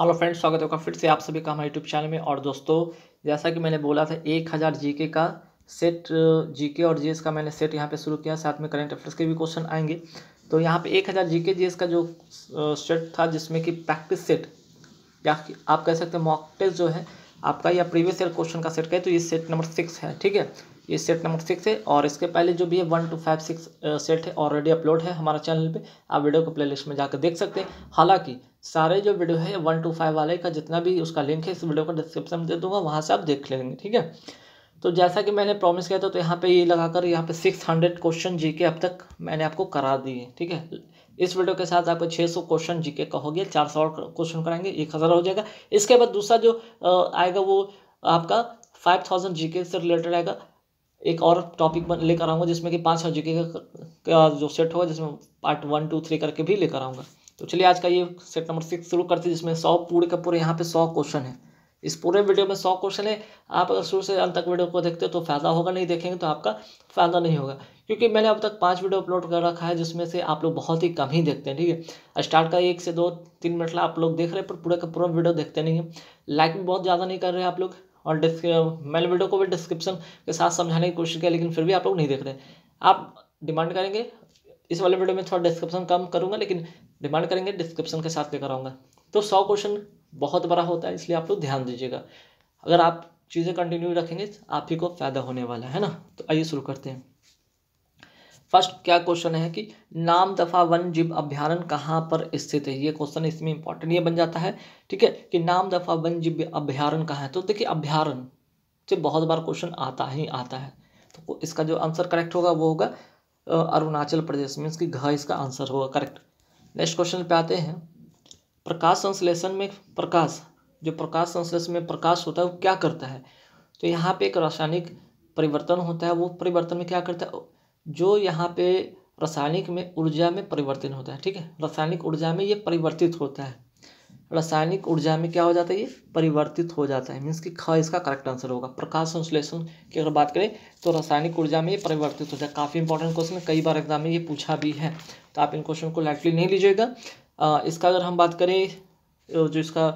Hello friends स्वागत है फिर से आप सभी का हमारे यूट्यूब चैनल में और दोस्तों जैसा कि मैंने बोला था एक हज़ार जी का सेट जीके और जीएस का मैंने सेट यहाँ पे शुरू किया साथ में करंट अफेयर्स के भी क्वेश्चन आएंगे तो यहाँ पे एक हज़ार जीके जीएस का जो सेट था जिसमें कि प्रैक्टिस सेट या आप कह सकते हैं मॉक टेस्ट जो है आपका या प्रीवियस ईयर क्वेश्चन का सेट कहे तो ये सेट नंबर सिक्स है ठीक है ये सेट नंबर सिक्स है और इसके पहले जो भी है one two five six set है ऑलरेडी अपलोड है हमारे चैनल पे आप वीडियो को प्लेलिस्ट में जाकर देख सकते हैं हालांकि सारे जो वीडियो है वन टू फाइव वाले का जितना भी उसका लिंक है इस वीडियो का डिस्क्रिप्शन में दे दूंगा वहाँ से आप देख लेंगे ठीक है तो जैसा कि मैंने प्रॉमिस किया था तो यहाँ पे ये लगाकर यहाँ पे सिक्स हंड्रेड क्वेश्चन जी के अब तक मैंने आपको करा दिए ठीक है इस वीडियो के साथ आपको छः सौ क्वेश्चन जी के का हो गया चार सौ और क्वेश्चन कराएंगे एक हज़ार हो जाएगा इसके बाद दूसरा जो आएगा वो आपका फाइव थाउजेंड जी के से रिलेटेड आएगा एक और टॉपिक लेकर आऊँगा जिसमें कि पाँच सौ जी के का जो सेट होगा जिसमें पार्ट वन टू थ्री करके भी लेकर आऊँगा तो चलिए आज का ये सेट नंबर सिक्स शुरू करते हैं जिसमें सौ पूरे का पूरे यहाँ पे सौ क्वेश्चन है इस पूरे वीडियो में सौ क्वेश्चन है आप अगर शुरू से अंत तक वीडियो को देखते हो तो फ़ायदा होगा नहीं देखेंगे तो आपका फ़ायदा नहीं होगा क्योंकि मैंने अब तक पाँच वीडियो अपलोड कर रखा है जिसमें से आप लोग बहुत ही कम ही देखते हैं ठीक है स्टार्ट का एक से दो तीन मिनट ला आप लोग देख रहे हैं पर पूरे का पूरा वीडियो देखते नहीं है लाइक भी बहुत ज़्यादा नहीं कर रहे आप लोग और मैंने वीडियो को भी डिस्क्रिप्शन के साथ समझाने की कोशिश किया लेकिन फिर भी आप लोग नहीं देख रहे आप डिमांड करेंगे इस वाले वीडियो में थोड़ा डिस्क्रिप्शन कम करूँगा लेकिन डिमांड करेंगे डिस्क्रिप्शन के साथ लेकर आऊँगा तो सौ क्वेश्चन बहुत बड़ा होता है इसलिए आप लोग ध्यान दीजिएगा अगर आप चीज़ें कंटिन्यू रखेंगे आप ही को फ़ायदा होने वाला है ना तो आइए शुरू करते हैं फर्स्ट क्या क्वेश्चन है कि नाम दफा वन जीव अभ्यारण कहाँ पर स्थित है ये क्वेश्चन इसमें इंपॉर्टेंट ये बन जाता है ठीक है कि नाम दफा वन जीव अभ्यारण कहाँ है तो देखिए अभ्यारण से बहुत बार क्वेश्चन आता ही आता है तो इसका जो आंसर करेक्ट होगा वो होगा अरुणाचल प्रदेश मीन्स कि घ इसका आंसर होगा करेक्ट नेक्स्ट क्वेश्चन पे आते हैं प्रकाश संश्लेषण में प्रकाश जो प्रकाश संश्लेषण में प्रकाश होता है वो क्या करता है तो यहाँ पे एक रासायनिक परिवर्तन होता है वो परिवर्तन में क्या करता है जो यहाँ पे रासायनिक में ऊर्जा में परिवर्तन होता है ठीक है रासायनिक ऊर्जा में ये परिवर्तित होता है रासायनिक ऊर्जा में क्या हो जाता है ये परिवर्तित हो जाता है मीन्स कि ख इसका करेक्ट आंसर होगा प्रकाश संश्लेषण की अगर बात करें तो रासायनिक ऊर्जा में ये परिवर्तित हो है काफ़ी इंपॉर्टेंट क्वेश्चन कई बार एग्जाम में ये पूछा भी है तो आप इन क्वेश्चन को लाइटली नहीं लीजिएगा इसका अगर हम बात करें जो इसका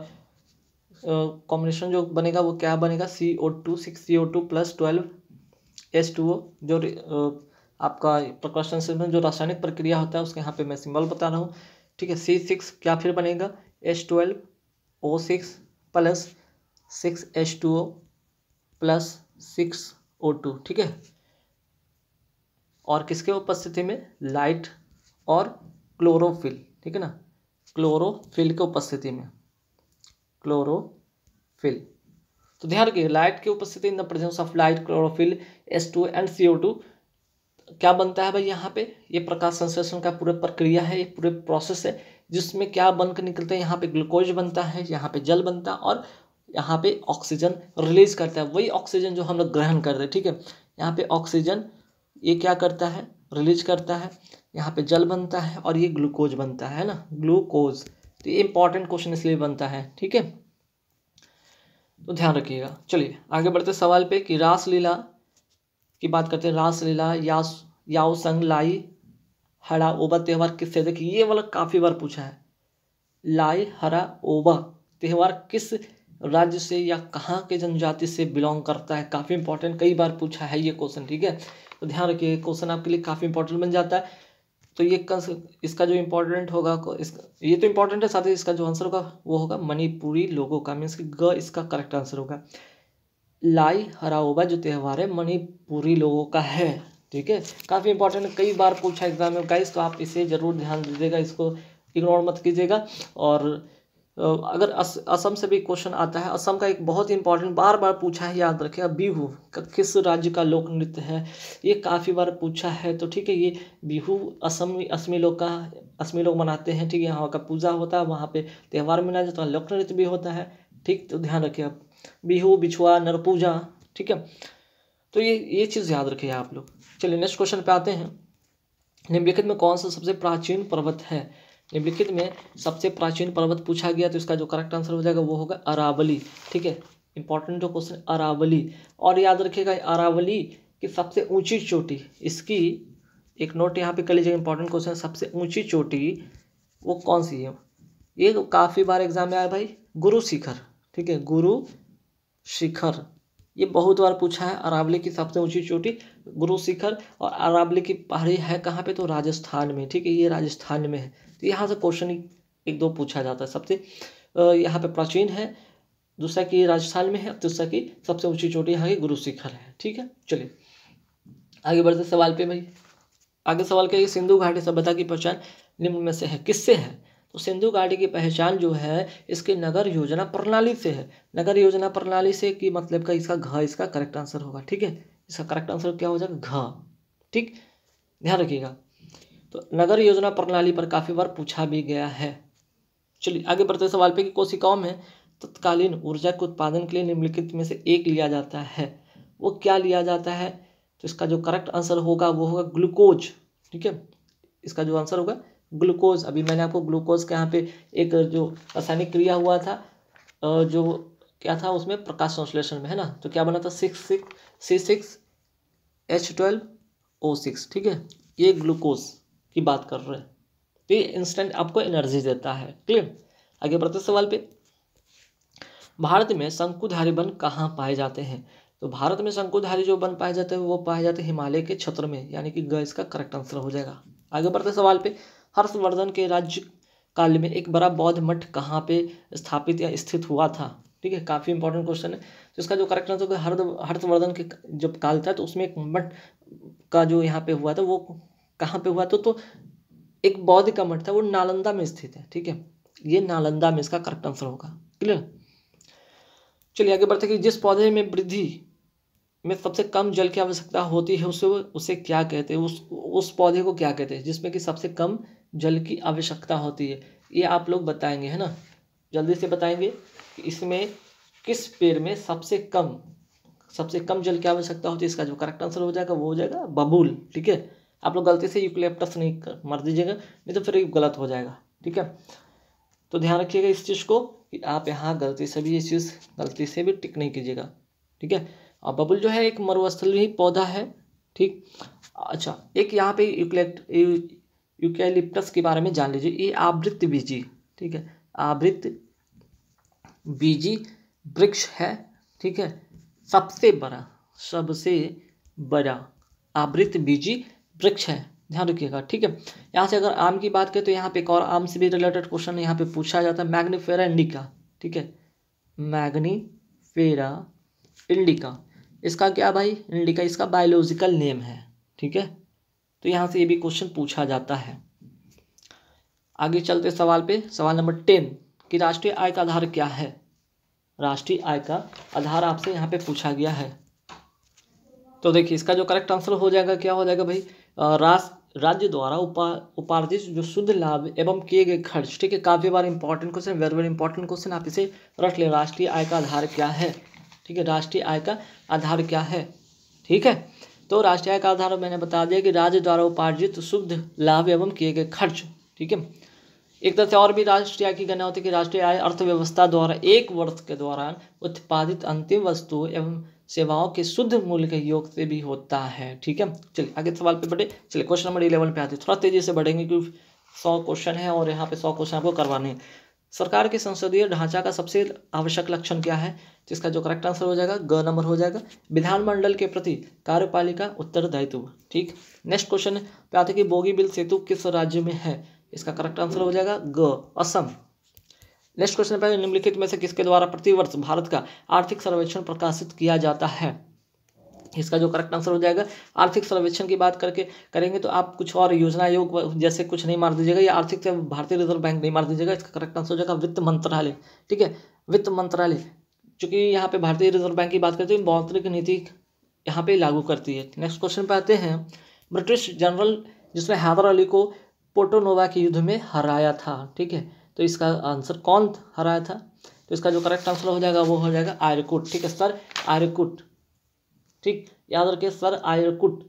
कॉम्बिनेशन जो बनेगा वो क्या बनेगा C O two six C O two plus twelve S two O जो आपका प्रकाशन से जो रासायनिक प्रक्रिया होता है उसके यहाँ पे मैं सिंबल बता रहा हूँ ठीक है सी सिक्स क्या फिर बनेगा H twelve O six plus six H two O plus six O two ठीक है और किसके उपस्थिति में लाइट और क्लोरोफिल ठीक है ना क्लोरोफिल की उपस्थिति में क्लोरोफिल तो ध्यान रखिए लाइट की उपस्थिति in the presence of light chlorophyll S two and C O two क्या बनता है भाई यहाँ पे ये प्रकाश संश्लेषण का पूरा प्रक्रिया है ये पूरे प्रोसेस है जिसमें क्या बनकर निकलता है यहाँ पे ग्लूकोज बनता है यहाँ पे जल बनता है और यहाँ पे ऑक्सीजन रिलीज करता है वही ऑक्सीजन जो हम लोग ग्रहण करते हैं ठीक है यहाँ पे ऑक्सीजन ये क्या करता है रिलीज करता है यहाँ पे जल बनता है और ये ग्लूकोज बनता है ना ग्लूकोज तो ये इंपॉर्टेंट क्वेश्चन इसलिए बनता है ठीक है तो ध्यान रखिएगा चलिए आगे बढ़ते सवाल पे कि रासलीला की बात करते हैं रासलीला या याओ संग लाई हरा ओबा त्यौहार किससे देखिए ये वाला काफ़ी बार पूछा है लाई हरा ओबा त्यौहार किस राज्य से या कहाँ के जनजाति से बिलोंग करता है काफ़ी इंपॉर्टेंट कई बार पूछा है ये क्वेश्चन ठीक है तो ध्यान रखिए क्वेश्चन आपके लिए काफ़ी इंपॉर्टेंट बन जाता है तो ये इसका जो इम्पोर्टेंट होगा इसका ये तो इम्पोर्टेंट है साथ ही इसका जो आंसर होगा वो होगा मणिपुरी लोगों का मीन्स कि ग इसका करेक्ट आंसर होगा लाई हराओबा जो त्यौहार है मणिपुरी लोगों का है ठीक है काफ़ी इंपॉर्टेंट कई बार पूछा एग्जाम में गाइस तो आप इसे ज़रूर ध्यान दीजिएगा इसको इग्नोर मत कीजिएगा और अगर अस, असम से भी क्वेश्चन आता है असम का एक बहुत ही इंपॉर्टेंट बार बार पूछा है याद रखिएगा बिहू किस राज्य का लोक नृत्य है ये काफ़ी बार पूछा है तो ठीक है ये बिहू असम असमी लोग का असमी लोग मनाते हैं ठीक है यहाँ का पूजा होता है वहाँ पे त्यौहार मनाया जाता है लोक नृत्य भी होता है ठीक तो ध्यान रखिए आप बिहू बिछुआ नरपूजा ठीक है तो ये ये चीज़ याद रखिए आप लोग चलिए नेक्स्ट क्वेश्चन पे आते हैं निम्नलिखित में कौन सा सबसे प्राचीन पर्वत है निम्नलिखित में सबसे प्राचीन पर्वत पूछा गया तो इसका जो करेक्ट आंसर हो जाएगा वो होगा अरावली ठीक है इंपॉर्टेंट जो क्वेश्चन अरावली और याद रखिएगा अरावली की सबसे ऊंची चोटी इसकी एक नोट यहाँ पे कर लीजिएगा इंपॉर्टेंट क्वेश्चन सबसे ऊंची चोटी वो कौन सी है ये तो काफ़ी बार एग्जाम में आया भाई गुरु शिखर ठीक है गुरु शिखर ये बहुत बार पूछा है अरावली की सबसे ऊंची चोटी गुरु शिखर और अरावली की पहाड़ी है कहाँ पे तो राजस्थान में ठीक है ये राजस्थान में है तो यहाँ से क्वेश्चन एक दो पूछा जाता है सबसे यहाँ पे प्राचीन है दूसरा कि राजस्थान में है दूसरा की सबसे ऊंची चोटी यहाँ की गुरु शिखर है ठीक है चलिए आगे बढ़ते सवाल पे भाई आगे सवाल क्या सिंधु घाटी सभ्यता की पहचान निम्न में से है किससे है तो सिंधु घाटी की पहचान जो है इसके नगर योजना प्रणाली से है नगर योजना प्रणाली से कि मतलब का इसका घ इसका करेक्ट आंसर होगा ठीक है इसका करेक्ट आंसर क्या हो जाएगा घ ठीक ध्यान रखिएगा तो नगर योजना प्रणाली पर काफ़ी बार पूछा भी गया है चलिए आगे बढ़ते सवाल पे कि कोशिकाओं में तत्कालीन ऊर्जा के उत्पादन के लिए निम्नलिखित में से एक लिया जाता है वो क्या लिया जाता है तो इसका जो करेक्ट आंसर होगा वो होगा ग्लूकोज ठीक है इसका जो आंसर होगा ग्लूकोज अभी मैंने आपको ग्लूकोज के यहाँ पे एक जो रासायनिक क्रिया हुआ था जो क्या था उसमें प्रकाश संश्लेषण में है ना तो क्या बना था six six C six H twelve O six ठीक है ये ग्लूकोज की बात कर रहे हैं तो ये इंस्टेंट आपको एनर्जी देता है क्लियर आगे बढ़ते सवाल पे भारत में शंकुधारी वन कहाँ पाए जाते हैं तो भारत में शंकुधारी जो वन पाए जाते हैं वो पाए जाते हैं हिमालय के क्षेत्र में यानी कि ग इसका करेक्ट आंसर हो जाएगा आगे बढ़ते सवाल पे हर्षवर्धन के राज्य काल में एक बड़ा बौद्ध मठ कहाँ पे स्थापित या स्थित हुआ था ठीक है काफ़ी इंपॉर्टेंट क्वेश्चन है तो इसका जो करेक्ट आंसर होगा हर्द हर्षवर्धन के जब काल था तो उसमें एक मठ का जो यहाँ पे हुआ था वो कहाँ पे हुआ था तो एक बौद्ध का मठ था वो नालंदा में स्थित है ठीक है ये नालंदा में इसका करेक्ट आंसर होगा क्लियर चलिए आगे बढ़ते कि जिस पौधे में वृद्धि में सबसे कम जल की आवश्यकता होती है उसे उसे क्या कहते हैं उस उस पौधे को क्या कहते हैं जिसमें कि सबसे कम जल की आवश्यकता होती है ये आप लोग बताएंगे है ना जल्दी से बताएंगे कि इसमें किस पेड़ में सबसे कम सबसे कम जल की आवश्यकता होती है इसका जो करेक्ट आंसर हो जाएगा वो हो जाएगा बबूल ठीक है आप लोग गलती से यूक्लेप्टस नहीं कर मर दीजिएगा नहीं तो फिर गलत हो जाएगा ठीक है तो ध्यान रखिएगा इस चीज़ को कि आप यहाँ गलती से भी ये चीज़ गलती से भी टिक नहीं कीजिएगा ठीक है और बबुल जो है एक ही पौधा है ठीक अच्छा एक यहाँ पे यूक्लेक्ट यूकैलिप्टस के बारे में जान लीजिए ये आवृत्त बीजी ठीक है आवृत्त बीजी वृक्ष है ठीक है सबसे बड़ा सबसे बड़ा आवृत्त बीजी वृक्ष है ध्यान रखिएगा ठीक है यहाँ से अगर आम की बात करें तो यहाँ पे एक और आम से भी रिलेटेड क्वेश्चन यहाँ पे पूछा जाता है मैग्नीफेरा इंडिका ठीक है मैग्नीफेरा इंडिका इसका क्या भाई इंडिका इसका बायोलॉजिकल नेम है ठीक है तो यहाँ से ये भी क्वेश्चन पूछा जाता है आगे चलते सवाल पे सवाल नंबर टेन कि राष्ट्रीय आय का आधार क्या है राष्ट्रीय आय का आधार आपसे यहाँ पे पूछा गया है तो देखिए इसका जो करेक्ट आंसर हो जाएगा क्या हो जाएगा भाई राष्ट्र राज्य द्वारा उपा उपार्जित जो शुद्ध लाभ एवं किए गए खर्च ठीक है काफ़ी बार important question very very important question आप इसे रख लें राष्ट्रीय आय का आधार क्या है ठीक है राष्ट्रीय आय का आधार क्या है ठीक है तो राष्ट्रीय आय का आधार मैंने बता दिया कि राज्य द्वारा उपार्जित शुद्ध लाभ एवं किए गए खर्च ठीक है एक तरह से और भी राष्ट्रीय आय की गणना होती है कि राष्ट्रीय आय अर्थव्यवस्था द्वारा एक वर्ष के दौरान उत्पादित अंतिम वस्तु एवं सेवाओं के शुद्ध मूल्य के योग से भी होता है ठीक है चलिए आगे सवाल पे बढ़े चलिए क्वेश्चन नंबर इलेवन पे आते थोड़ा तेजी से बढ़ेंगे क्योंकि सौ क्वेश्चन है और यहाँ पे सौ क्वेश्चन आपको करवाने हैं सरकार के संसदीय ढांचा का सबसे आवश्यक लक्षण क्या है जिसका जो करेक्ट आंसर हो जाएगा ग नंबर हो जाएगा विधानमंडल के प्रति कार्यपालिका उत्तरदायित्व ठीक नेक्स्ट क्वेश्चन है आते की बोगी बिल सेतु किस राज्य में है इसका करेक्ट आंसर हो जाएगा ग असम नेक्स्ट क्वेश्चन निम्नलिखित में से किसके द्वारा प्रतिवर्ष भारत का आर्थिक सर्वेक्षण प्रकाशित किया जाता है इसका जो करेक्ट आंसर हो जाएगा आर्थिक सर्वेक्षण की बात करके करेंगे तो आप कुछ और योजना आयोग जैसे कुछ नहीं मार दीजिएगा या आर्थिक भारतीय रिजर्व बैंक नहीं मार दीजिएगा इसका करेक्ट आंसर हो जाएगा वित्त मंत्रालय ठीक है वित्त मंत्रालय चूंकि यहाँ पे भारतीय रिजर्व बैंक की बात करते हैं मौद्रिक नीति यहाँ पे लागू करती है नेक्स्ट क्वेश्चन पे आते हैं ब्रिटिश जनरल जिसने हैदर अली को पोटोनोवा के युद्ध में हराया था ठीक है तो इसका आंसर कौन हराया था तो इसका जो करेक्ट आंसर हो जाएगा वो हो जाएगा आर्यकूट ठीक है सर आर्यकूट ठीक याद रखिए सर आयरकुट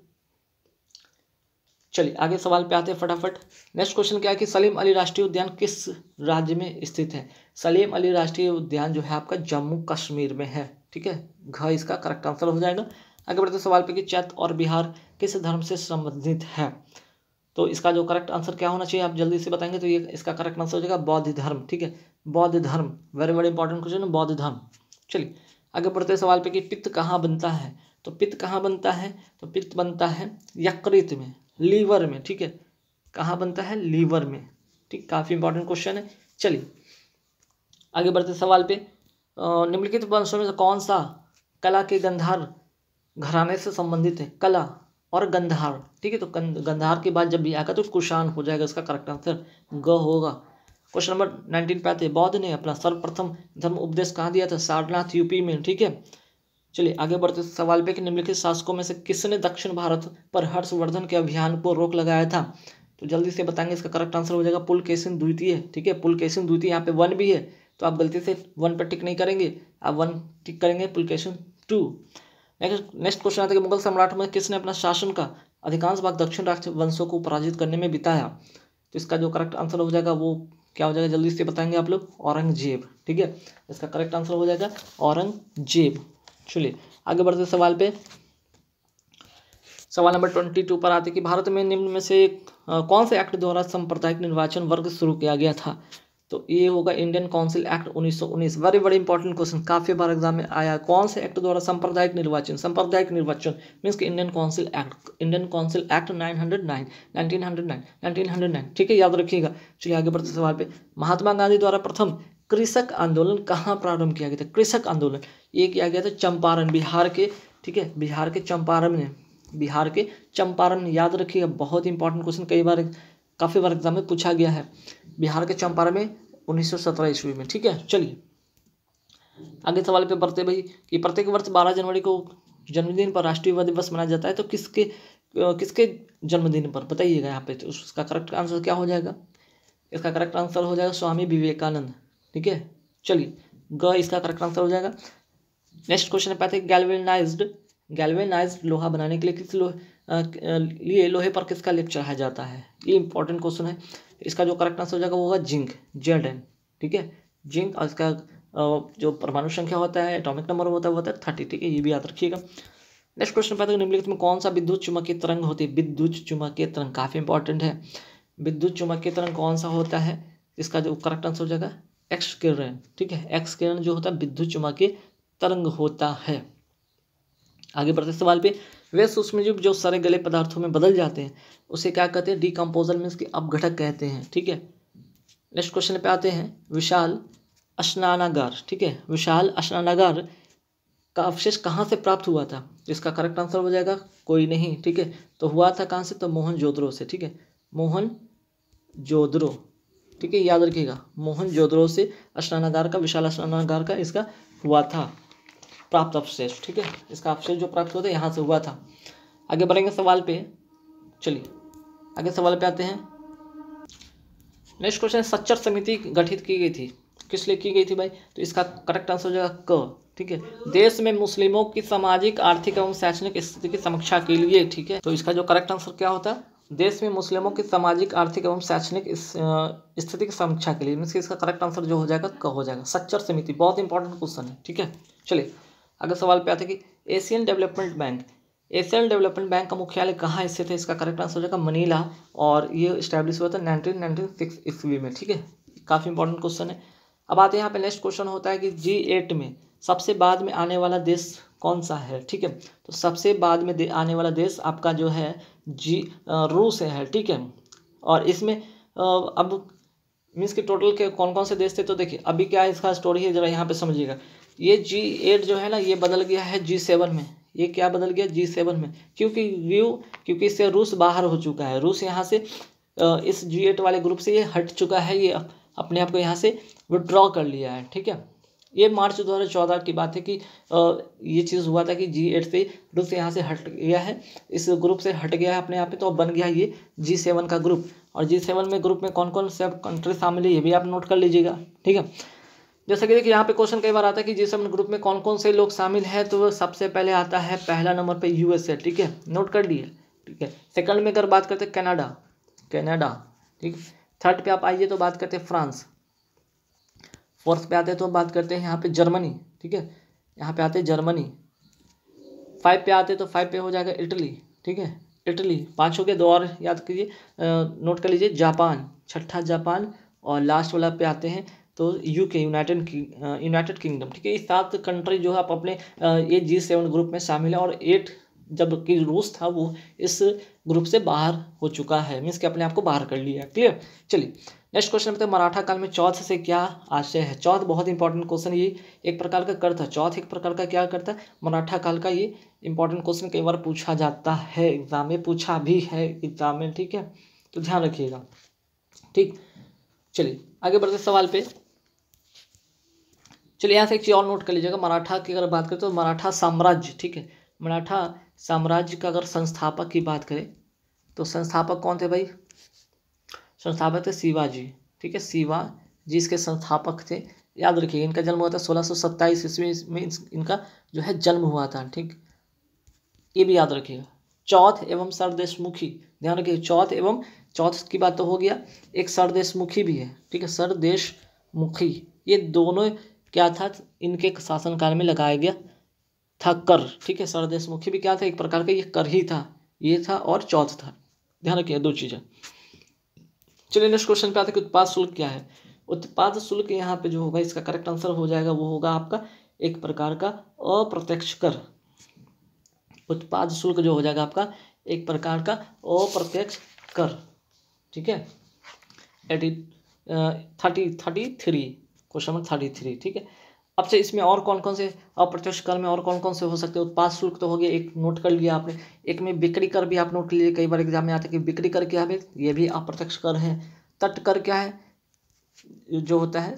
चलिए आगे सवाल पे आते हैं फटाफट नेक्स्ट क्वेश्चन क्या है कि सलीम अली राष्ट्रीय उद्यान किस राज्य में स्थित है सलीम अली राष्ट्रीय उद्यान जो है आपका जम्मू कश्मीर में है ठीक है घ इसका करेक्ट आंसर हो जाएगा आगे बढ़ते सवाल पे कि चैत और बिहार किस धर्म से संबंधित है तो इसका जो करेक्ट आंसर क्या होना चाहिए आप जल्दी से बताएंगे तो ये इसका करेक्ट आंसर हो जाएगा बौद्ध धर्म ठीक है बौद्ध धर्म वेरी वेरी इंपॉर्टेंट क्वेश्चन बौद्ध धर्म चलिए आगे बढ़ते सवाल पे कि पित्त कहाँ बनता है तो पित्त कहाँ बनता है तो पित्त बनता है यकृत में लीवर में ठीक है कहाँ बनता है लीवर में ठीक काफ़ी इंपॉर्टेंट क्वेश्चन है चलिए आगे बढ़ते सवाल पे निम्नलिखित वंशों में से कौन सा कला के गंधार घराने से संबंधित है कला और गंधार ठीक है तो गंधार के बाद जब भी आएगा तो कुशान हो जाएगा इसका करेक्ट आंसर ग होगा क्वेश्चन नंबर नाइनटीन पे आते बौद्ध ने अपना सर्वप्रथम धर्म उपदेश कहाँ दिया था सारनाथ यूपी में ठीक है चलिए आगे बढ़ते सवाल पे कि निम्नलिखित शासकों में से किसने दक्षिण भारत पर हर्षवर्धन के अभियान को रोक लगाया था तो जल्दी से बताएंगे इसका करेक्ट आंसर हो जाएगा केसिन द्वितीय ठीक है पुलकेशिन द्वितीय यहाँ पे वन भी है तो आप गलती से वन पर टिक नहीं करेंगे आप वन टिक करेंगे Pulakeshin two next next question आता है कि मुगल सम्राट में किसने अपना शासन का अधिकांश भाग दक्षिण राष्ट्र वंशों को पराजित करने में बिताया तो इसका जो करेक्ट आंसर हो जाएगा वो क्या हो जाएगा जल्दी से बताएंगे आप लोग औरंगजेब ठीक है इसका करेक्ट आंसर हो जाएगा औरंगजेब चलिए आगे बढ़ते सवाल पे सवाल नंबर ट्वेंटी टू पर आते कि भारत में निम्न में से कौन से एक्ट द्वारा सांप्रदायिक निर्वाचन वर्ग शुरू किया गया था तो ये होगा Indian council act 1919 very very important question काफ़ी बार एग्जाम में आया कौन से एक्ट द्वारा सांप्रदायिक निर्वाचन सांप्रदायिक निर्वाचन मीन्स कि Indian council act Indian council act 909 1909 1909 ठीक है याद रखिएगा चलिए आगे बढ़ते सवाल पे महात्मा गांधी द्वारा प्रथम कृषक आंदोलन कहाँ प्रारंभ किया गया था कृषक आंदोलन ये किया गया था चंपारण बिहार के ठीक है बिहार के चंपारण में बिहार के चंपारण याद रखिएगा बहुत इंपॉर्टेंट क्वेश्चन कई बार काफ़ी बार एग्जाम में पूछा गया है बिहार के चंपारण में उन्नीस ईस्वी में ठीक है चलिए आगे सवाल पे बढ़ते भाई कि प्रत्येक वर्ष बारह जनवरी को जन्मदिन पर राष्ट्रीय युवा दिवस मनाया जाता है तो किसके किसके जन्मदिन पर बताइएगा यहाँ पे तो उसका करेक्ट आंसर क्या हो जाएगा इसका करेक्ट आंसर हो जाएगा स्वामी विवेकानंद ठीक है चलिए ग इसका करेक्ट आंसर हो जाएगा नेक्स्ट क्वेश्चन है पाते गैल्वेनाइज्ड गैल्वेनाइज्ड लोहा बनाने के लिए किस लोहे लिए लोहे पर किसका लेप चढ़ाया जाता है ये इंपॉर्टेंट क्वेश्चन है इसका जो करेक्ट आंसर हो जाएगा वो होगा जिंक जेड एन ठीक है जिंक और इसका जो परमाणु संख्या होता है एटॉमिक नंबर होता है वो होता है थर्टी ठीक है ये भी याद रखिएगा नेक्स्ट क्वेश्चन पाते हैं निम्नलिखित में कौन सा विद्युत चुम्बकीय तरंग होती है विद्युत चुम्बकीय तरंग काफ़ी इंपॉर्टेंट है विद्युत चुम्बकीय तरंग कौन सा होता है इसका जो करेक्ट आंसर हो जाएगा एक्स किरण ठीक है एक्स किरण जो होता है विद्युत चुम्बकीय तरंग होता है आगे बढ़ते सवाल पे वे सूक्ष्मजीव जो सारे गले पदार्थों में बदल जाते हैं उसे क्या कहते हैं डीकम्पोजल मीन्स के अपघटक कहते हैं ठीक है नेक्स्ट क्वेश्चन पे आते हैं विशाल अश्नानागार ठीक है विशाल अश्नानागार का अवशेष कहाँ से प्राप्त हुआ था इसका करेक्ट आंसर हो जाएगा कोई नहीं ठीक है तो हुआ था कहाँ से तो मोहन जोद्रो से ठीक है मोहन जोद्रो ठीक है याद रखिएगा मोहन जोद्रो से अश्नानागार का विशाल अश्नानागार का इसका हुआ था प्राप्त अवशेष ठीक है इसका अवशेष जो प्राप्त हुआ था यहाँ से हुआ था आगे बढ़ेंगे सवाल पे चलिए आगे सवाल पे आते हैं नेक्स्ट क्वेश्चन सच्चर समिति गठित की गई थी किस लिए की गई थी भाई तो इसका करेक्ट आंसर हो जाएगा क ठीक है देश में मुस्लिमों की सामाजिक आर्थिक एवं शैक्षणिक स्थिति की समीक्षा के लिए ठीक है तो इसका जो करेक्ट आंसर क्या होता है देश में मुस्लिमों की सामाजिक आर्थिक एवं शैक्षणिक स्थिति की समीक्षा के लिए मीन इसका करेक्ट आंसर जो हो जाएगा क हो जाएगा सच्चर समिति बहुत इंपॉर्टेंट क्वेश्चन है ठीक है चलिए अगर सवाल पे आता कि Asian development bank Asian development bank का मुख्यालय कहाँ स्थित है इसका करेक्ट आंसर हो जाएगा मनीला और ये स्टैब्लिश हुआ था नाइनटीन नाइनटीन सिक्स ईस्वी में ठीक है काफ़ी इंपॉर्टेंट क्वेश्चन है अब आते हैं यहाँ पे नेक्स्ट क्वेश्चन होता है कि जी एट में सबसे बाद में आने वाला देश कौन सा है ठीक है तो सबसे बाद में आने वाला देश आपका जो है जी रूस है ठीक है और इसमें अब मीन्स के टोटल के कौन कौन से देश थे तो देखिए अभी क्या इसका स्टोरी है जरा यहाँ पे समझिएगा ये जी एट जो है ना ये बदल गया है जी सेवन में ये क्या बदल गया जी सेवन में क्योंकि व्यू क्योंकि इससे रूस बाहर हो चुका है रूस यहाँ से इस जी एट वाले ग्रुप से ये हट चुका है ये अपने आप को यहाँ से विड्रॉ कर लिया है ठीक है ये मार्च दो हज़ार चौदह की बात है कि ये चीज़ हुआ था कि जी एट से रूस यहाँ से हट गया है इस ग्रुप से हट गया है अपने आप पे तो अब बन गया है ये जी सेवन का ग्रुप और जी सेवन में ग्रुप में कौन कौन से कंट्री शामिल है ये भी आप नोट कर लीजिएगा ठीक है जैसा कि देखिए यहाँ पे क्वेश्चन कई बार आता है कि जिस ग्रुप में कौन कौन से लोग शामिल हैं तो सबसे पहले आता है पहला नंबर पे यूएसए ठीक है नोट कर लिए ठीक है सेकंड में अगर बात करते हैं कनाडा कनाडा ठीक थर्ड पे आप आइए तो बात करते हैं फ्रांस फोर्थ पे आते हैं तो बात करते हैं यहाँ पे जर्मनी ठीक है यहाँ पे आते हैं जर्मनी फाइव पे आते तो फाइव पे हो जाएगा इटली ठीक है इटली पाँच हो गए दो और याद कीजिए नोट कर लीजिए जापान छठा जापान और लास्ट वाला पे आते हैं तो यूके यूनाइटेड यूनाइटेड किंगडम ठीक है ये सात कंट्री जो है आप अपने uh, ये जी सेवन ग्रुप में शामिल है और एट जबकि रूस था वो इस ग्रुप से बाहर हो चुका है मीन्स कि अपने आप को बाहर कर लिया है क्लियर चलिए नेक्स्ट क्वेश्चन बताए मराठा काल में चौथ से क्या आशय है चौथ बहुत इंपॉर्टेंट क्वेश्चन ये एक प्रकार का कर था चौथ एक प्रकार का क्या करता है मराठा काल का ये इंपॉर्टेंट क्वेश्चन कई बार पूछा जाता है एग्जाम में पूछा भी है एग्जाम में ठीक है तो ध्यान रखिएगा ठीक चलिए आगे बढ़ते सवाल पे चलिए यहाँ से एक चीज़ और नोट कर लीजिएगा मराठा की अगर बात करें तो मराठा साम्राज्य ठीक है मराठा साम्राज्य का अगर संस्थापक की बात करें तो संस्थापक कौन थे भाई संस्थापक थे शिवाजी ठीक है शिवा जी इसके संस्थापक थे याद रखिए इनका जन्म हुआ था सोलह सौ सत्ताईस ईस्वी में इनका जो है जन्म हुआ था ठीक ये भी याद रखिएगा चौथ एवं सरदेशमुखी ध्यान रखिए चौथ एवं चौथ की बात तो हो गया एक सरदेशमुखी भी है ठीक है सरदेशमुखी ये दोनों क्या था इनके शासनकाल में लगाया गया था कर ठीक है देशमुखी भी क्या था एक प्रकार का ये कर ही था ये था और चौथ था ध्यान रखिए दो चीज़ें चलिए नेक्स्ट क्वेश्चन पे आते कि उत्पाद शुल्क क्या है उत्पाद शुल्क यहाँ पे जो होगा इसका करेक्ट आंसर हो जाएगा वो होगा आपका एक प्रकार का अप्रत्यक्ष कर उत्पाद शुल्क जो हो जाएगा आपका एक प्रकार का अप्रत्यक्ष कर ठीक है eighty thirty thirty three question number thirty three ठीक है अब से इसमें और कौन कौन से अप्रत्यक्ष कर में और कौन कौन से हो सकते हैं उत्पाद शुल्क तो हो गया एक नोट कर लिया आपने एक में बिक्री कर भी आप नोट लिए कई बार एग्जाम में आता है कि बिक्री कर क्या है ये भी अप्रत्यक्ष कर है तट कर क्या है जो होता है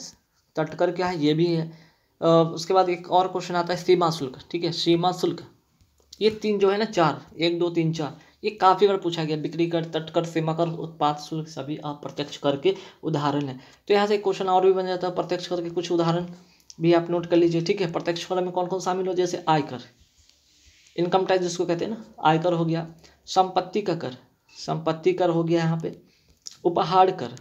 तट कर क्या है ये भी है उसके बाद एक और क्वेश्चन आता है सीमा शुल्क ठीक है सीमा शुल्क ये तीन जो है ना चार एक दो तीन चार ये काफ़ी बार पूछा गया बिक्री कर तटकर सीमा कर उत्पाद शुल्क सभी अप्रत्यक्ष कर के उदाहरण है तो यहाँ से क्वेश्चन और भी बन जाता है प्रत्यक्ष कर के कुछ उदाहरण भी आप नोट कर लीजिए ठीक है प्रत्यक्ष कर में कौन कौन शामिल हो जैसे आयकर इनकम टैक्स जिसको कहते हैं ना आयकर हो गया संपत्ति का कर संपत्ति कर हो गया यहाँ पे उपहार कर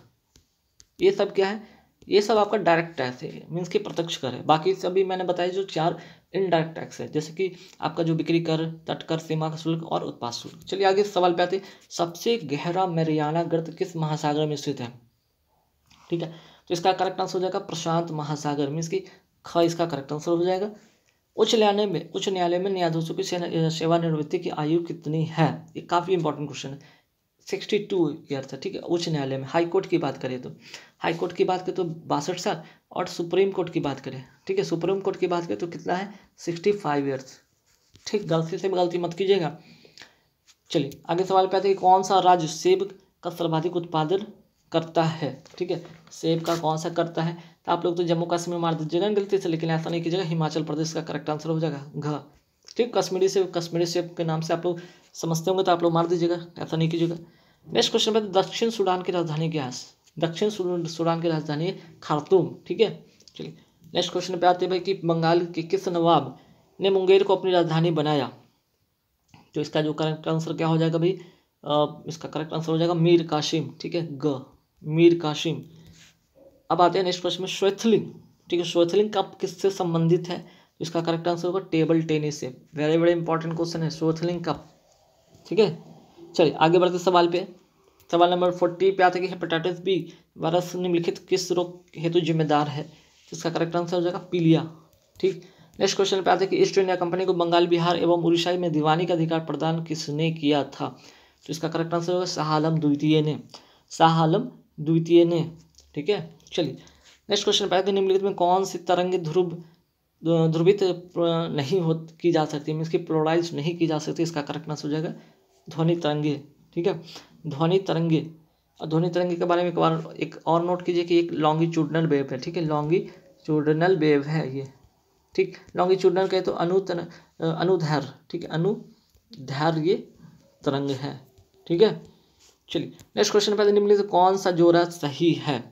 ये सब क्या है ये सब आपका डायरेक्ट टैक्स है मीन्स की प्रत्यक्ष कर है बाकी सभी मैंने बताया जो चार इनडायरेक्ट टैक्स है जैसे कि आपका जो बिक्री कर तटकर सीमा का शुल्क और उत्पाद शुल्क चलिए आगे सवाल पे आते सबसे गहरा मेरियाना गर्त किस महासागर में स्थित है ठीक है तो इसका करेक्ट आंसर हो जाएगा प्रशांत महासागर मीन्स की ख इसका करेक्ट आंसर हो जाएगा उच्च न्यायालय में उच्च न्यायालय में न्यायाधीशों की सेवानिवृत्ति की आयु कितनी है ये काफ़ी इंपॉर्टेंट क्वेश्चन है सिक्सटी टू ईयर था ठीक है उच्च न्यायालय में हाई कोर्ट की बात करें तो हाई कोर्ट की बात करें तो बासठ साल और सुप्रीम कोर्ट की बात करें ठीक है सुप्रीम कोर्ट की बात करें तो कितना है सिक्सटी फाइव ईयर्स ठीक गलती से भी गलती मत कीजिएगा चलिए आगे सवाल पे आते हैं कौन सा राज्य सेब का सर्वाधिक उत्पादन करता है ठीक है सेब का कौन सा करता है तो आप लोग तो जम्मू कश्मीर मार दीजिएगा गलती से लेकिन ऐसा नहीं कीजिएगा हिमाचल प्रदेश का करेक्ट आंसर हो जाएगा घ ठीक कश्मीरी सेब कश्मीरी सेब के नाम से आप लोग समझते होंगे तो आप लोग मार दीजिएगा ऐसा नहीं कीजिएगा नेक्स्ट क्वेश्चन पर दक्षिण सूडान की राजधानी क्या है दक्षिण सूडान की राजधानी खारतूम ठीक है चलिए नेक्स्ट क्वेश्चन पे आते हैं भाई कि बंगाल के किस नवाब ने मुंगेर को अपनी राजधानी बनाया तो इसका जो करेक्ट आंसर क्या हो जाएगा भाई इसका करेक्ट आंसर हो जाएगा मीर काशिम ठीक है ग मीर काशिम अब आते हैं नेक्स्ट क्वेश्चन में श्वेथलिंग ठीक है श्वेथलिंग कप किससे संबंधित है इसका करेक्ट आंसर होगा टेबल टेनिस से वेरी वेरी इंपॉर्टेंट क्वेश्चन है श्वेथलिंग कप ठीक है चलिए आगे बढ़ते सवाल पे सवाल नंबर फोर्टी पे आता है कि हेपेटाइटिस बी वायरस निम्नलिखित किस रोग हेतु जिम्मेदार है जिसका करेक्ट आंसर हो जाएगा पीलिया ठीक नेक्स्ट क्वेश्चन पे आता है कि ईस्ट इंडिया कंपनी को बंगाल बिहार एवं उड़ीसा में दीवानी का अधिकार प्रदान किसने किया था तो इसका करेक्ट आंसर होगा शाह आलम द्वितीय ने शाहम द्वितीय ने ठीक है चलिए नेक्स्ट क्वेश्चन पे आता है निम्नलिखित में कौन सी तरंग ध्रुव ध्रुवित नहीं हो की जा सकती मीन्स की प्लोराइज नहीं की जा सकती इसका करेक्ट आंसर हो जाएगा ध्वनि तरंगे ठीक है ध्वनि तरंगे और ध्वनि तरंगे के बारे में एक बार एक और नोट कीजिए कि एक लॉन्गिट्यूडनल वेव है ठीक है लॉन्गिट्यूडनल वेव है ये ठीक लॉन्गिट्यूडनल कहे तो अनुतन अनुधैर ठीक है अनुधैर ये तरंग है ठीक है चलिए नेक्स्ट क्वेश्चन पहले निम्नलिखित कौन सा जोड़ा सही है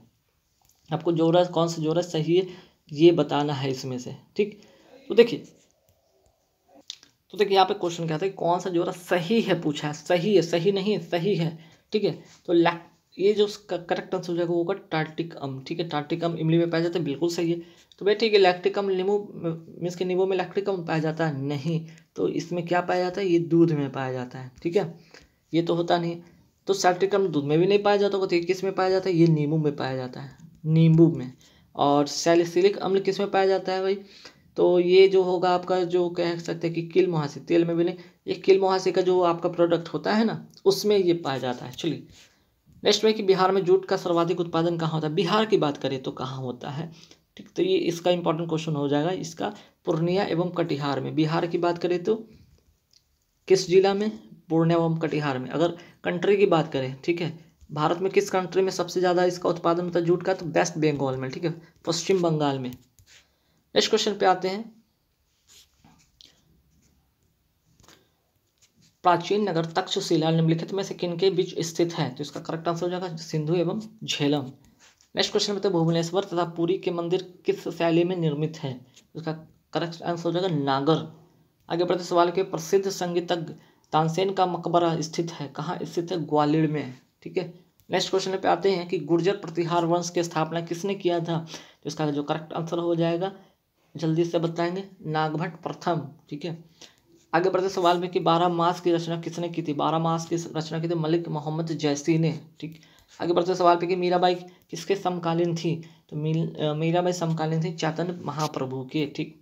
आपको जोड़ा कौन सा जोड़ा सही है ये बताना है इसमें से ठीक तो देखिए तो देखिए यहाँ पे क्वेश्चन क्या था कौन सा जोरा सही है पूछा है सही है सही नहीं है सही है ठीक है तो लैक ये जो उसका करेक्ट आंसर हो जाएगा वो होगा टार्टिकम ठीक है टार्टिकम इमली में पाया जाता है बिल्कुल सही है तो भाई ठीक है लैक्टिकम नींबू मीन्स के नींबू में लैक्टिकम पाया जाता है नहीं तो इसमें क्या पाया जाता है ये दूध में पाया जाता है ठीक है ये तो होता नहीं तो सैल्टिकम दूध में भी नहीं पाया जाता होगा तो किस में पाया जाता है ये नींबू में पाया जाता है नींबू में और सैलिसिलिक अम्ल किस में पाया जाता है भाई तो ये जो होगा आपका जो कह सकते हैं कि किल मुहासे तेल में भी नहीं ये किल मुहासे का जो आपका प्रोडक्ट होता है ना उसमें ये पाया जाता है चलिए नेक्स्ट में कि बिहार में जूट का सर्वाधिक उत्पादन कहाँ होता है बिहार की बात करें तो कहाँ होता है ठीक तो ये इसका इंपॉर्टेंट क्वेश्चन हो जाएगा इसका पूर्णिया एवं कटिहार में बिहार की बात करें तो किस जिला में पूर्णिया एवं कटिहार में अगर कंट्री की बात करें ठीक है भारत में किस कंट्री में सबसे ज़्यादा इसका उत्पादन होता है जूट का तो वेस्ट बंगाल में ठीक है पश्चिम बंगाल में नेक्स्ट क्वेश्चन पे आते हैं प्राचीन नगर तक्षशिला निम्नलिखित में से किन के बीच स्थित है तो इसका करेक्ट आंसर हो जाएगा सिंधु एवं झेलम नेक्स्ट क्वेश्चन में तो भुवनेश्वर तथा पुरी के मंदिर किस शैली में निर्मित है इसका करेक्ट आंसर हो जाएगा नागर आगे बढ़ते सवाल के प्रसिद्ध संगीतज्ञ तानसेन का मकबरा स्थित है कहाँ स्थित है ग्वालियर में ठीक है नेक्स्ट क्वेश्चन पे आते हैं कि गुर्जर प्रतिहार वंश की स्थापना किसने किया था तो इसका जो करेक्ट आंसर हो जाएगा जल्दी से बताएंगे नागभट प्रथम ठीक है आगे बढ़ते सवाल में कि बारह मास की रचना किसने की थी बारह मास की रचना की थी मलिक मोहम्मद जैसी ने ठीक आगे बढ़ते सवाल पे कि मीराबाई किसके समकालीन थी तो मीराबाई समकालीन थी चैतन्य महाप्रभु के ठीक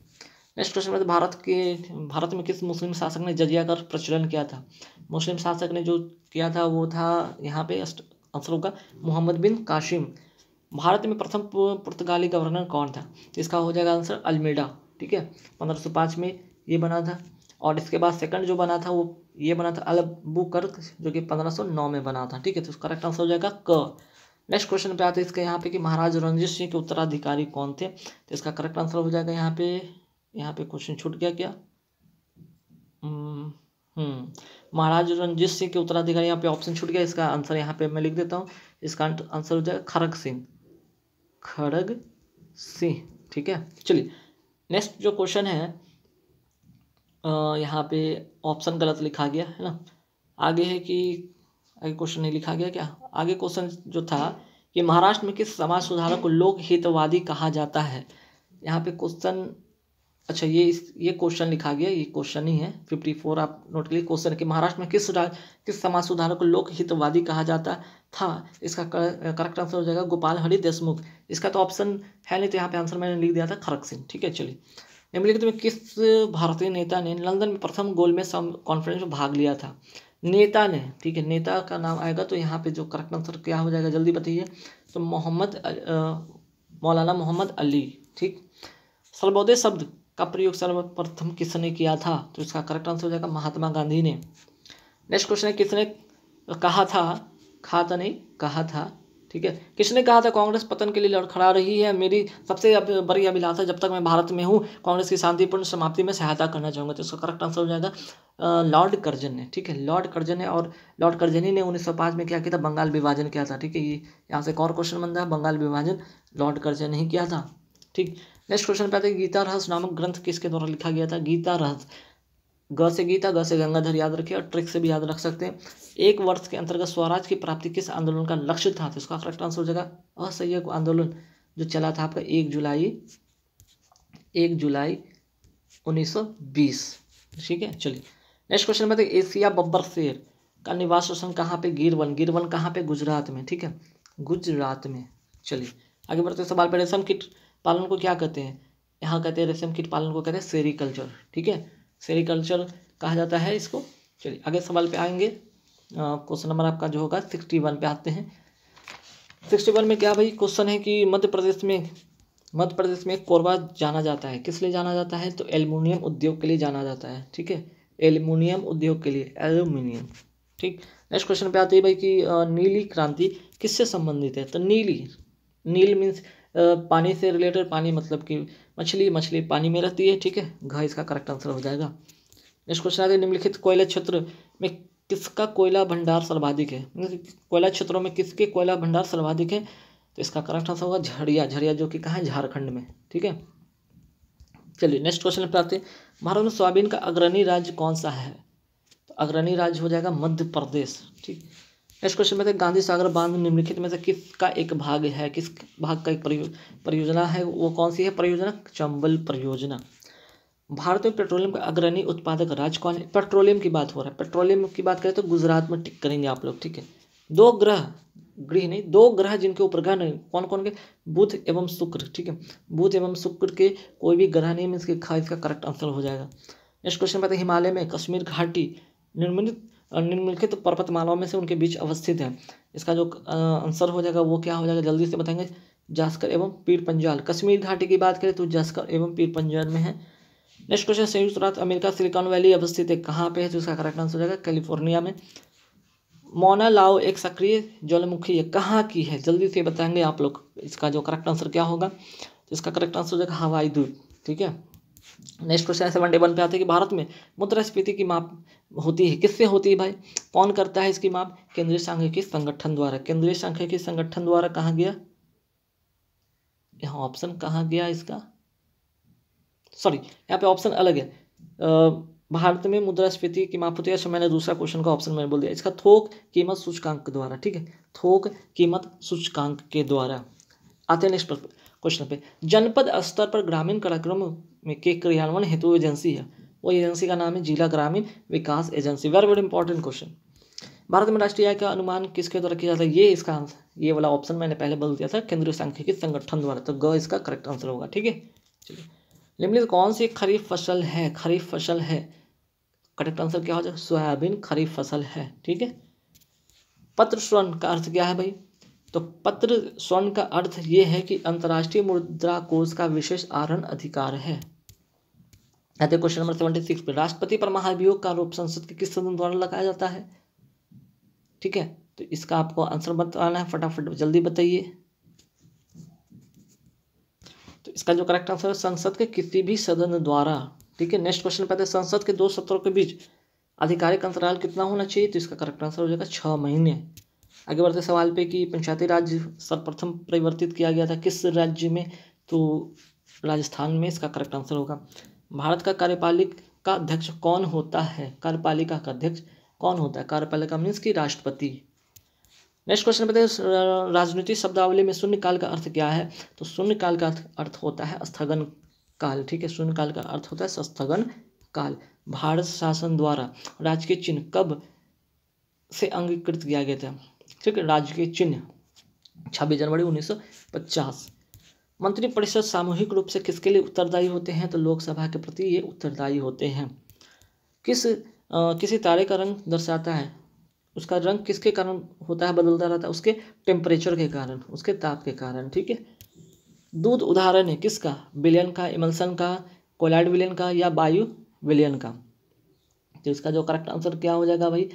नेक्स्ट क्वेश्चन तो भारत के भारत में किस मुस्लिम शासक ने जजिया कर प्रचलन किया था मुस्लिम शासक ने जो किया था वो था यहाँ पे आंसर होगा मोहम्मद बिन काशिम भारत में प्रथम पुर्तगाली गवर्नर कौन था इसका हो जाएगा आंसर अल्मेडा ठीक है पंद्रह सौ पाँच में ये बना था और इसके बाद सेकंड जो बना था वो ये बना था अलबू कर्क जो कि पंद्रह सौ नौ में बना था ठीक है तो उसका करेक्ट आंसर हो जाएगा क नेक्स्ट क्वेश्चन पे आते हैं इसके यहाँ पे कि महाराज रंजीत सिंह के उत्तराधिकारी कौन थे तो इसका करेक्ट आंसर हो जाएगा यहाँ पे यहाँ पे क्वेश्चन छूट गया क्या हम्म, हम्म। महाराज रंजीत सिंह के उत्तराधिकारी यहाँ पे ऑप्शन छूट गया इसका आंसर यहाँ पे मैं लिख देता हूँ इसका आंसर हो जाएगा खड़ग सिंह खड़ग सिंह ठीक है चलिए नेक्स्ट जो क्वेश्चन है यहाँ पे ऑप्शन गलत लिखा गया है ना आगे है कि आगे क्वेश्चन नहीं लिखा गया क्या आगे क्वेश्चन जो था कि महाराष्ट्र में किस समाज सुधारक को लोकहितवादी कहा जाता है यहाँ पे क्वेश्चन अच्छा ये इस ये क्वेश्चन लिखा गया ये क्वेश्चन ही है फिफ्टी फोर आप नोट करिए क्वेश्चन कि महाराष्ट्र में किस सुधार किस समाज सुधारक को लोकहितवादी कहा जाता था इसका करेक्ट आंसर हो जाएगा गोपाल हरि देशमुख इसका तो ऑप्शन है नहीं तो यहाँ पे आंसर मैंने लिख दिया था खरक सिंह ठीक है चलिए निम्नलिखित में किस भारतीय नेता ने लंदन में प्रथम गोल में कॉन्फ्रेंस में भाग लिया था नेता ने ठीक है नेता का नाम आएगा तो यहाँ पे जो करेक्ट आंसर क्या हो जाएगा जल्दी बताइए तो मोहम्मद मौलाना मोहम्मद अली ठीक सर्वोदय शब्द का प्रयोग सर्वप्रथम किसने किया था तो इसका करेक्ट आंसर हो जाएगा महात्मा गांधी ने नेक्स्ट क्वेश्चन है किसने कहा था कहा था नहीं कहा था ठीक है किसने कहा था कांग्रेस पतन के लिए लड़खड़ा रही है मेरी सबसे बड़ी अभिलाषा जब तक मैं भारत में हूँ कांग्रेस की शांतिपूर्ण समाप्ति में सहायता करना चाहूँगा तो इसका करेक्ट आंसर हो जाएगा लॉर्ड कर्जन ने ठीक है लॉर्ड कर्जन ने और लॉर्ड कर्जनी ने 1905 में क्या किया था बंगाल विभाजन किया था ठीक है ये यहाँ से एक और क्वेश्चन बनता है बंगाल विभाजन लॉर्ड कर्जन ने ही किया था ठीक नेक्स्ट क्वेश्चन पे आते हैं गीता रहस्य नामक ग्रंथ किसके द्वारा लिखा गया था गीता रहस्य ग से गीता ग से गंगाधर याद रखिए और ट्रिक से भी याद रख सकते हैं एक वर्ष के अंतर्गत स्वराज की प्राप्ति किस आंदोलन का लक्ष्य था तो इसका करेक्ट आंसर हो जाएगा असहयोग आंदोलन जो चला था आपका एक जुलाई एक जुलाई उन्नीस ठीक है चलिए नेक्स्ट क्वेश्चन में देखिए एशिया बब्बर शेर का निवास स्थान कहाँ पे गिरवन गिरवन कहाँ पे गुजरात में ठीक है गुजरात में चलिए आगे बढ़ते सवाल पर रेशम कीट पालन को क्या कहते हैं यहाँ कहते हैं रेशम कीट पालन को कहते हैं सेरिकल्चर ठीक है सेरिकल्चर कहा जाता है इसको चलिए आगे सवाल पे आएंगे क्वेश्चन नंबर आपका जो होगा सिक्सटी वन पे आते हैं सिक्सटी वन में क्या भाई क्वेश्चन है कि मध्य प्रदेश में मध्य प्रदेश में कोरबा जाना जाता है किस लिए जाना जाता है तो एल्यूमिनियम उद्योग के लिए जाना जाता है ठीक है एल्यूमिनियम उद्योग के लिए एल्युमिनियम ठीक नेक्स्ट क्वेश्चन पे आते हैं भाई कि नीली क्रांति किससे संबंधित है तो नीली नील मीन्स पानी से रिलेटेड पानी मतलब कि मछली मछली पानी में रहती है ठीक है घ इसका करेक्ट आंसर हो जाएगा नेक्स्ट क्वेश्चन आगे निम्नलिखित कोयला क्षेत्र में किसका कोयला भंडार सर्वाधिक है कोयला क्षेत्रों में किसके कोयला भंडार सर्वाधिक है तो इसका करेक्ट आंसर होगा झरिया झरिया जो कि कहाँ है झारखंड में ठीक है चलिए नेक्स्ट क्वेश्चन प्राप्त आते हैं भारत में सोयाबीन का अग्रणी राज्य कौन सा है तो अग्रणी राज्य हो जाएगा मध्य प्रदेश ठीक नेक्स्ट क्वेश्चन में गांधी सागर बांध निम्नलिखित में से किसका एक भाग है किस भाग का एक परियोजना है वो कौन सी है परियोजना चंबल परियोजना भारत में पेट्रोलियम का अग्रणी उत्पादक राज्य कौन है पेट्रोलियम की बात हो रहा है पेट्रोलियम की बात करें तो गुजरात में टिक करेंगे आप लोग ठीक है दो ग्रह गृह नहीं दो ग्रह जिनके ऊपर ग्रह नहीं कौन कौन के बुध एवं शुक्र ठीक है बुध एवं शुक्र के कोई भी ग्रह नहीं मीन्स खा इसका करेक्ट आंसर हो जाएगा नेक्स्ट क्वेश्चन पता हिमालय में कश्मीर घाटी निर्मित निम्नलिखित पर्वतमालाओं में से उनके बीच अवस्थित है इसका जो आंसर हो जाएगा वो क्या हो जाएगा जल्दी से बताएंगे जास्कर एवं पीर पंजाल कश्मीर घाटी की बात करें तो जास्कर एवं पीर पंजाल में है नेक्स्ट क्वेश्चन संयुक्त राष्ट्र अमेरिका सिलिकॉन वैली अवस्थित है कहाँ पे है तो इसका करेक्ट आंसर हो जाएगा कैलिफोर्निया में मोना लाओ एक सक्रिय ज्वालामुखी है कहाँ की है जल्दी से बताएंगे आप लोग इसका जो करेक्ट आंसर क्या होगा तो इसका करेक्ट आंसर हो जाएगा हवाई द्वीप ठीक है नेक्स्ट क्वेश्चन सेवेंटी वन पे आते हैं कि भारत में मुद्रास्फीति की माप होती है किससे होती है भाई कौन करता है इसकी माप केंद्रीय सांख्यिकी संगठन द्वारा केंद्रीय सांख्यिकी संगठन द्वारा कहा गया यहाँ ऑप्शन कहाँ गया इसका सॉरी यहाँ पे ऑप्शन अलग है भारत में मुद्रास्फीति की माप होती है अच्छा मैंने दूसरा क्वेश्चन का ऑप्शन मैंने बोल दिया इसका थोक कीमत सूचकांक द्वारा ठीक है थोक कीमत सूचकांक के द्वारा आते हैं नेक्स्ट पर क्वेश्चन पे जनपद स्तर पर ग्रामीण कार्यक्रम में के क्रियान्वयन हेतु एजेंसी है वो एजेंसी का नाम है जिला ग्रामीण विकास agency very very important question Bharat में राष्ट्रीय आय का अनुमान किसके द्वारा किया जाता है ये इसका आंसर ये वाला ऑप्शन मैंने पहले बोल दिया था केंद्रीय सांख्यिकी संगठन द्वारा तो ग इसका करेक्ट आंसर होगा ठीक है चलिए निम्नलिखित कौन सी खरीफ फसल है खरीफ फसल है करेक्ट आंसर क्या हो जाएगा सोयाबीन खरीफ फसल है ठीक है पत्र स्वर्ण का अर्थ क्या है भाई तो पत्र स्वर्ण का अर्थ ये है कि अंतर्राष्ट्रीय मुद्रा कोष का विशेष आहरण अधिकार है क्वेश्चन नंबर सेवेंटी सिक्स पर राष्ट्रपति पर महाभियोग का आरोप संसद के किस सदन द्वारा लगाया जाता है ठीक है तो इसका आपको आंसर बताना है फटाफट जल्दी बताइए तो इसका जो करेक्ट आंसर है संसद के किसी भी सदन द्वारा ठीक है नेक्स्ट क्वेश्चन है संसद के दो सत्रों के बीच आधिकारिक अंतराल कितना होना चाहिए तो इसका करेक्ट आंसर हो जाएगा छह महीने आगे बढ़ते सवाल पे कि पंचायती राज सर्वप्रथम परिवर्तित किया गया था किस राज्य में तो राजस्थान में इसका करेक्ट आंसर होगा भारत का कार्यपालिक का अध्यक्ष कौन होता है कार्यपालिका का अध्यक्ष कौन होता है कार्यपालिका मीन्स की राष्ट्रपति नेक्स्ट क्वेश्चन बताइए राजनीति शब्दावली में शून्यकाल का अर्थ क्या है तो शून्यकाल का अर्थ होता है स्थगन काल ठीक है शून्यकाल का अर्थ होता है स्थगन काल भारत शासन द्वारा राजकीय चिन्ह कब से अंगीकृत किया गया था ठीक है के चिन्ह छब्बीस जनवरी 1950 मंत्रिपरिषद सामूहिक रूप से किसके लिए उत्तरदायी होते हैं तो लोकसभा के प्रति ये उत्तरदायी होते हैं किस आ, किसी तारे का रंग दर्शाता है उसका रंग किसके कारण होता है बदलता रहता है उसके टेम्परेचर के कारण उसके ताप के कारण ठीक है दूध उदाहरण है किसका विलियन का इमल्सन का कोलाइड विलियन का या वायु विलियन का तो इसका जो करेक्ट आंसर क्या हो जाएगा भाई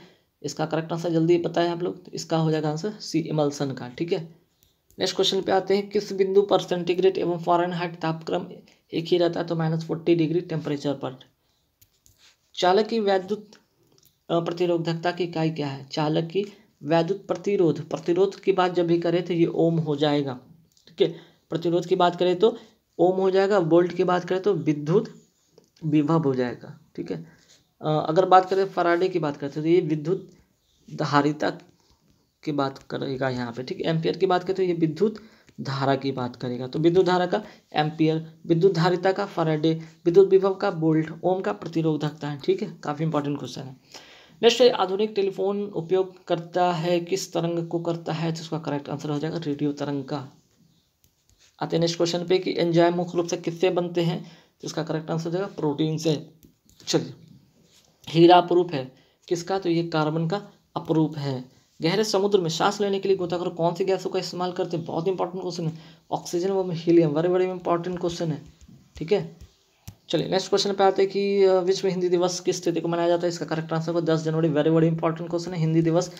इसका करेक्ट आंसर जल्दी पता है आप लोग तो इसका हो जाएगा आंसर सी इमल्सन का ठीक है नेक्स्ट क्वेश्चन पे आते हैं किस बिंदु पर सेंटीग्रेड एवं फॉरन हाइट तापक्रम एक ही रहता है तो माइनस फोर्टी डिग्री टेम्परेचर पर चालक की वैद्युत प्रतिरोधकता की इकाई क्या है चालक की वैद्युत प्रतिरोध प्रतिरोध की बात जब भी करें तो ये ओम हो जाएगा ठीक है प्रतिरोध की बात करें तो ओम हो जाएगा वोल्ट की बात करें तो विद्युत विभव हो जाएगा ठीक है अगर बात करें फराडे की बात करते हैं तो ये विद्युत धारिता की बात करेगा यहाँ पे ठीक है एम्पियर की बात करते हैं तो ये विद्युत धारा की बात करेगा तो विद्युत धारा का एम्पियर विद्युत धारिता का फराडे विद्युत विभव का बोल्ट ओम का प्रतिरोधकता है ठीक है काफ़ी इंपॉर्टेंट क्वेश्चन है नेक्स्ट है आधुनिक टेलीफोन उपयोग करता है किस तरंग को करता है तो उसका करेक्ट आंसर हो जाएगा रेडियो तरंग का आते हैं नेक्स्ट क्वेश्चन पे कि एंजाइम मुख्य रूप से किससे बनते हैं तो इसका करेक्ट आंसर हो जाएगा प्रोटीन से चलिए हीरा अपरूप है किसका तो ये कार्बन का अपरूप है गहरे समुद्र में सांस लेने के लिए गोताखोर कौन सी गैसों का इस्तेमाल करते हैं बहुत इंपॉर्टेंट क्वेश्चन है ऑक्सीजन व हीलियम बड़े बड़े इंपॉर्टेंट क्वेश्चन है ठीक है चलिए नेक्स्ट क्वेश्चन पे आते हैं कि विश्व हिंदी दिवस किस तिथि को मनाया जाता है इसका करेक्ट आंसर को दस जनवरी वेरी बड़ी इंपॉर्टेंट क्वेश्चन है हिंदी दिवस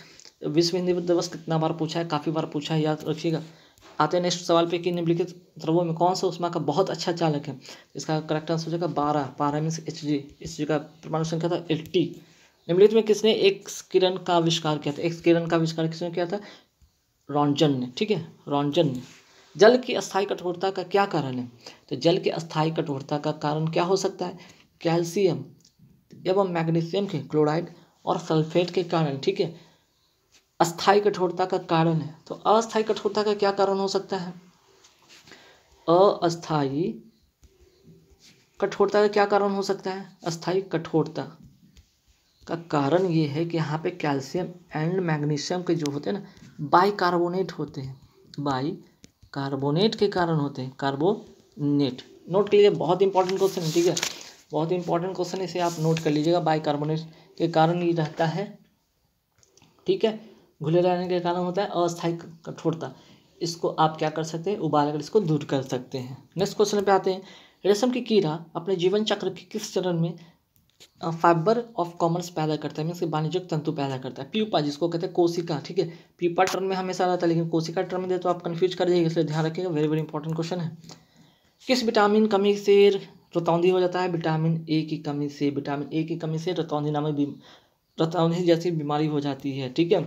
विश्व हिंदी दिवस कितना बार पूछा है काफ़ी बार पूछा है याद रखिएगा आते हैं नेक्स्ट सवाल पे कि निम्नलिखित द्रवों में कौन सा उष्मा का बहुत अच्छा चालक है इसका करेक्ट आंसर हो जाएगा बारह बारह means H G H G का परमाणु संख्या था एट्टी निम्नलिखित में किसने एक किरण का आविष्कार किया था एक किरण का आविष्कार किसने किया था रॉन्जन ने ठीक है रौनजन ने जल की अस्थायी कठोरता का क्या कारण है तो जल की अस्थायी कठोरता का कारण क्या हो सकता है कैल्शियम एवं मैग्नीशियम के क्लोराइड और सल्फेट के कारण ठीक है अस्थाई कठोरता का कारण है तो अस्थाई कठोरता का क्या कारण हो सकता है अस्थाई कठोरता का क्या कारण हो सकता है अस्थाई कठोरता का कारण ये है कि यहाँ पे कैल्शियम एंड मैग्नीशियम के जो होते हैं ना बाई कार्बोनेट होते हैं बाई कार्बोनेट के कारण होते हैं कार्बोनेट नोट के लिए बहुत इंपॉर्टेंट क्वेश्चन है ठीक है बहुत इंपॉर्टेंट क्वेश्चन इसे आप नोट कर लीजिएगा बाई कार्बोनेट के कारण ये रहता है ठीक है घुले रहने के कारण होता है अस्थायी कठोरता इसको आप क्या कर सकते हैं उबाल कर इसको दूर कर सकते हैं नेक्स्ट क्वेश्चन पे आते हैं रेशम की कीड़ा अपने जीवन चक्र के किस चरण में फाइबर ऑफ कॉमर्स पैदा करता है मीन्स वाणिज्यिक तंतु पैदा करता है प्यूपा जिसको कहते हैं कोशिका ठीक है प्यूपा टर्म में हमेशा रहता है लेकिन कोशिका टर्म में दे तो आप कन्फ्यूज कर जाइए इसलिए ध्यान रखिएगा वेरी वेरी इंपॉर्टेंट क्वेश्चन है किस विटामिन कमी से रतौंधी हो जाता है विटामिन ए की कमी से विटामिन ए की कमी से रतौंधी नामक रतौंधी जैसी बीमारी हो जाती है ठीक है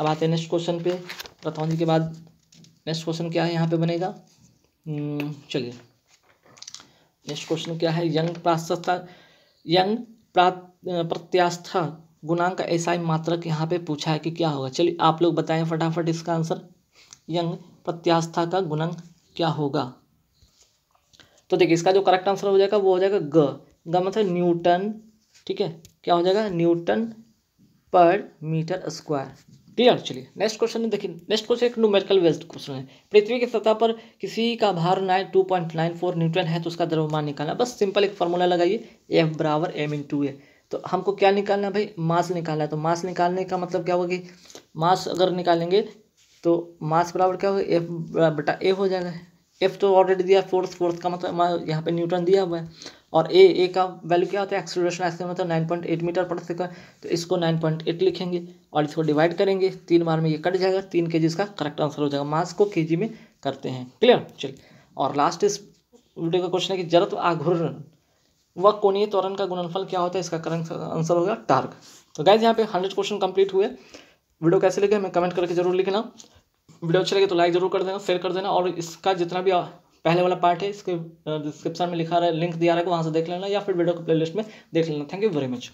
अब आते हैं नेक्स्ट क्वेश्चन पे रतौंधी के बाद नेक्स्ट क्वेश्चन क्या है यहाँ पे बनेगा हम्म, चलिए नेक्स्ट क्वेश्चन क्या है यंग प्रास्थता यंग प्रत्यास्था गुणांक ऐसा ही मात्रक यहाँ पे पूछा है कि क्या होगा चलिए आप लोग बताएं फटाफट इसका आंसर यंग प्रत्यास्था का गुणांक क्या होगा तो देखिए इसका जो करेक्ट आंसर हो जाएगा वो हो जाएगा ग ग मतलब न्यूटन ठीक है क्या हो जाएगा न्यूटन पर मीटर स्क्वायर क्लियर चलिए नेक्स्ट क्वेश्चन देखिए नेक्स्ट क्वेश्चन एक न्यूमेरिकल वेस्ट क्वेश्चन है पृथ्वी की सतह पर किसी का भार nine two point nine four newton है तो उसका द्रव्यमान निकालना बस सिंपल एक फॉर्मूला लगाइए एफ बराबर एम इन टू ए तो हमको क्या निकालना है भाई मास निकालना है तो मास निकालने का मतलब क्या होगा कि मास अगर निकालेंगे तो मास बराबर क्या होगा एफ बटा ए हो जाएगा एफ तो ऑलरेडी दिया फोर्थ फोर्थ का मतलब यहाँ पर न्यूट्रन दिया हुआ है और ए ए का वैल्यू क्या होता है एक्सलेशन होता मतलब नाइन पॉइंट एट मीटर पर सेकंड तो इसको नाइन पॉइंट एट लिखेंगे और इसको डिवाइड करेंगे तीन बार में ये कट जाएगा तीन के जी इसका करेक्ट आंसर हो जाएगा मास को के जी में करते हैं क्लियर चलिए और लास्ट इस वीडियो का क्वेश्चन है कि जरत आघूर्ण व कोणीय त्वरण का गुणनफल क्या होता है इसका करेंट आंसर होगा टार्क तो गाइज यहाँ पे हंड्रेड क्वेश्चन कंप्लीट हुए वीडियो कैसे लगे हमें कमेंट करके जरूर लिखना वीडियो अच्छे लगे तो लाइक जरूर कर देना शेयर कर देना और इसका जितना भी पहले वाला पार्ट है इसके डिस्क्रिप्शन में लिखा रहा है लिंक दिया रहा है वहाँ से देख लेना या फिर वीडियो को प्ले लिस्ट में देख लेना थैंक यू वेरी मच